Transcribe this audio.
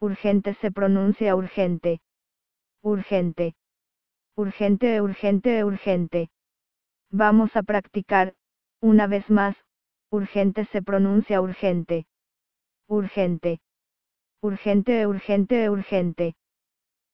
Urgente se pronuncia urgente. Urgente. Urgente, urgente, urgente. Vamos a practicar, una vez más, urgente se pronuncia urgente. Urgente. Urgente, urgente, urgente.